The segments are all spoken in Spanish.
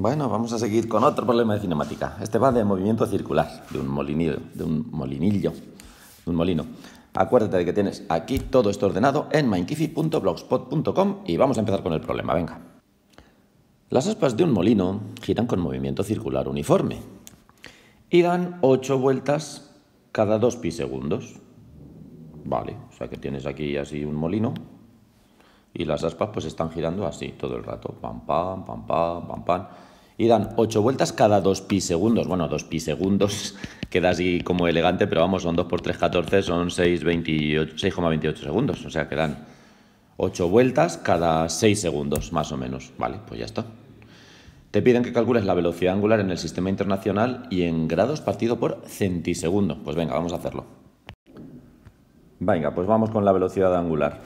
Bueno, vamos a seguir con otro problema de cinemática. Este va de movimiento circular, de un molinillo, de un molinillo, de un molino. Acuérdate de que tienes aquí todo esto ordenado en mindkifi.blogspot.com y vamos a empezar con el problema, venga. Las aspas de un molino giran con movimiento circular uniforme y dan 8 vueltas cada dos pi segundos. Vale, o sea que tienes aquí así un molino y las aspas pues están girando así todo el rato, pam pam, pam pam, pam pam y dan 8 vueltas cada 2 pi segundos. Bueno, 2 pi segundos queda así como elegante, pero vamos, son 2 por 3, 14, son 6,28 segundos. O sea que dan 8 vueltas cada 6 segundos, más o menos. Vale, pues ya está. Te piden que calcules la velocidad angular en el sistema internacional y en grados partido por centisegundos. Pues venga, vamos a hacerlo. Venga, pues vamos con la velocidad angular.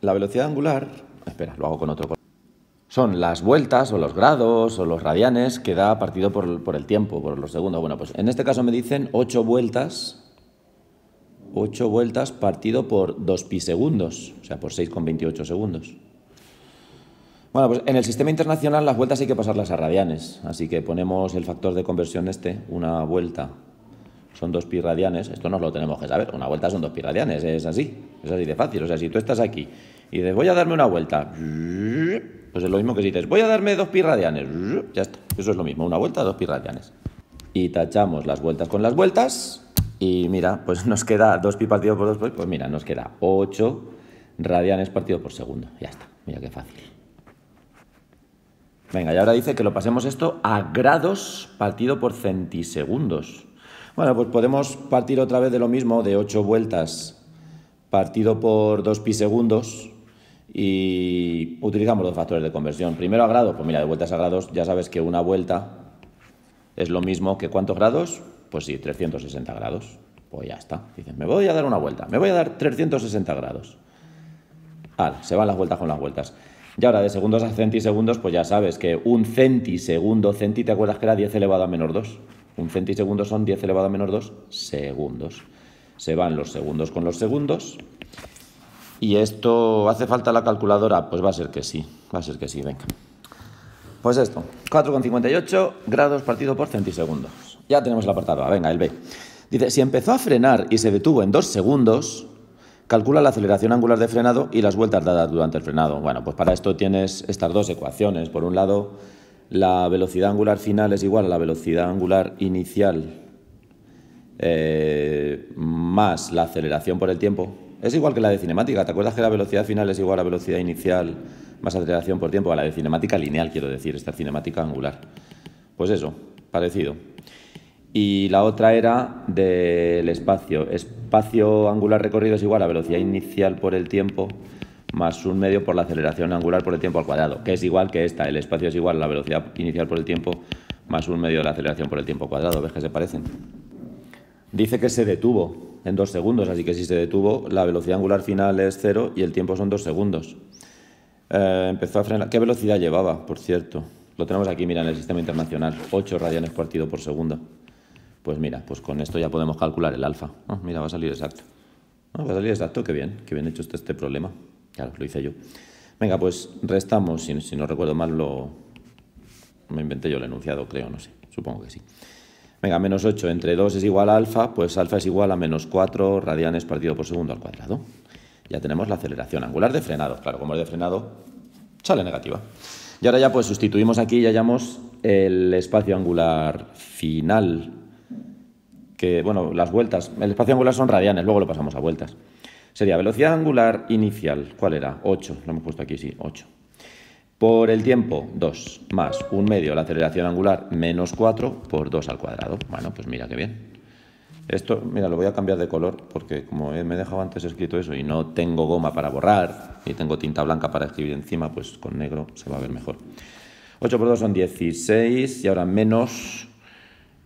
La velocidad angular... Espera, lo hago con otro son las vueltas o los grados o los radianes que da partido por, el tiempo, por los segundos. Bueno, pues en este caso me dicen 8 vueltas, 8 vueltas partido por 2 pi segundos, o sea, por 6,28 segundos. Bueno, pues en el sistema internacional las vueltas hay que pasarlas a radianes, así que ponemos el factor de conversión este, una vuelta son 2 pi radianes, esto nos lo tenemos que saber, una vuelta son 2 pi radianes, es así, es así de fácil, o sea, si tú estás aquí y dices voy a darme una vuelta, pues es lo mismo que si dices, voy a darme dos pi radianes. Ya está. Eso es lo mismo. Una vuelta, dos pi radianes. Y tachamos las vueltas con las vueltas. Y mira, pues nos queda 2 pi partido por 2 pues, pues mira, nos queda 8 radianes partido por segundo. Ya está. Mira qué fácil. Venga, y ahora dice que lo pasemos esto a grados partido por centisegundos. Bueno, pues podemos partir otra vez de lo mismo, de 8 vueltas partido por 2 pi segundos y utilizamos dos factores de conversión. Primero a grados, pues mira, de vueltas a grados ya sabes que una vuelta es lo mismo que cuántos grados, pues sí, 360 grados. Pues ya está. Dices, me voy a dar una vuelta, me voy a dar 360 grados. se van las vueltas con las vueltas. Y ahora de segundos a centisegundos, pues ya sabes que un centisegundo, centi, ¿te acuerdas que era 10 elevado a menos 2? Un centisegundo son 10 elevado a menos 2 segundos. Se van los segundos con los segundos, ¿Y esto hace falta la calculadora? Pues va a ser que sí, va a ser que sí, venga. Pues esto, 4,58 grados partido por centisegundos. Ya tenemos el apartado, venga, el B. Dice, si empezó a frenar y se detuvo en dos segundos, calcula la aceleración angular de frenado y las vueltas dadas durante el frenado. Bueno, pues para esto tienes estas dos ecuaciones. Por un lado, la velocidad angular final es igual a la velocidad angular inicial eh, más la aceleración por el tiempo, es igual que la de cinemática. ¿Te acuerdas que la velocidad final es igual a velocidad inicial más aceleración por tiempo? A la de cinemática lineal, quiero decir, esta cinemática angular. Pues eso, parecido. Y la otra era del espacio. Espacio angular recorrido es igual a velocidad inicial por el tiempo más un medio por la aceleración angular por el tiempo al cuadrado, que es igual que esta. El espacio es igual a la velocidad inicial por el tiempo más un medio de la aceleración por el tiempo cuadrado. ¿Ves que se parecen? Dice que se detuvo en dos segundos, así que si se detuvo, la velocidad angular final es cero y el tiempo son dos segundos. Eh, empezó a frenar. ¿Qué velocidad llevaba, por cierto? Lo tenemos aquí, mira, en el sistema internacional, 8 radianes partido por segundo. Pues mira, pues con esto ya podemos calcular el alfa. Ah, mira, va a salir exacto. Ah, va a salir exacto, qué bien, qué bien hecho este, este problema. Claro, lo hice yo. Venga, pues restamos, si, si no recuerdo mal, lo... Me inventé yo el enunciado, creo, no sé, supongo que sí. Venga, menos 8 entre 2 es igual a alfa, pues alfa es igual a menos 4 radianes partido por segundo al cuadrado. Ya tenemos la aceleración angular de frenado. Claro, como es de frenado, sale negativa. Y ahora ya pues sustituimos aquí y hallamos el espacio angular final. Que, bueno, las vueltas, el espacio angular son radianes, luego lo pasamos a vueltas. Sería velocidad angular inicial, ¿cuál era? 8, lo hemos puesto aquí, sí, 8. Por el tiempo, 2 más 1 medio, la aceleración angular, menos 4 por 2 al cuadrado. Bueno, pues mira qué bien. Esto, mira, lo voy a cambiar de color porque como me he dejado antes escrito eso y no tengo goma para borrar, y tengo tinta blanca para escribir encima, pues con negro se va a ver mejor. 8 por 2 son 16 y ahora menos,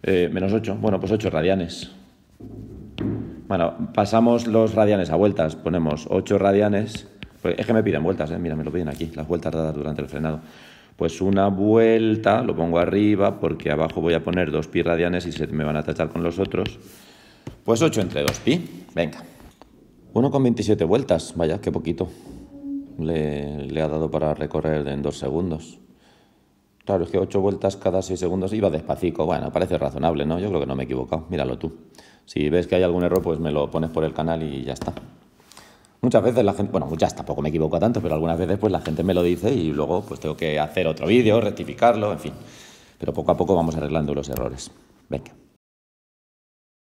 eh, menos 8. Bueno, pues 8 radianes. Bueno, pasamos los radianes a vueltas. Ponemos 8 radianes pues es que me piden vueltas, ¿eh? mira, me lo piden aquí, las vueltas dadas durante el frenado. Pues una vuelta, lo pongo arriba, porque abajo voy a poner dos pi radianes y se me van a tachar con los otros. Pues 8 entre 2pi, venga. con 27 vueltas, vaya, qué poquito. Le, le, ha dado para recorrer en 2 segundos. Claro, es que 8 vueltas cada 6 segundos iba despacito. Bueno, parece razonable, ¿no? Yo creo que no me he equivocado. Míralo tú. Si ves que hay algún error, pues me lo pones por el canal y ya está. Muchas veces la gente, bueno, muchas tampoco me equivoco tanto, pero algunas veces pues la gente me lo dice y luego pues tengo que hacer otro vídeo, rectificarlo, en fin. Pero poco a poco vamos arreglando los errores. Venga.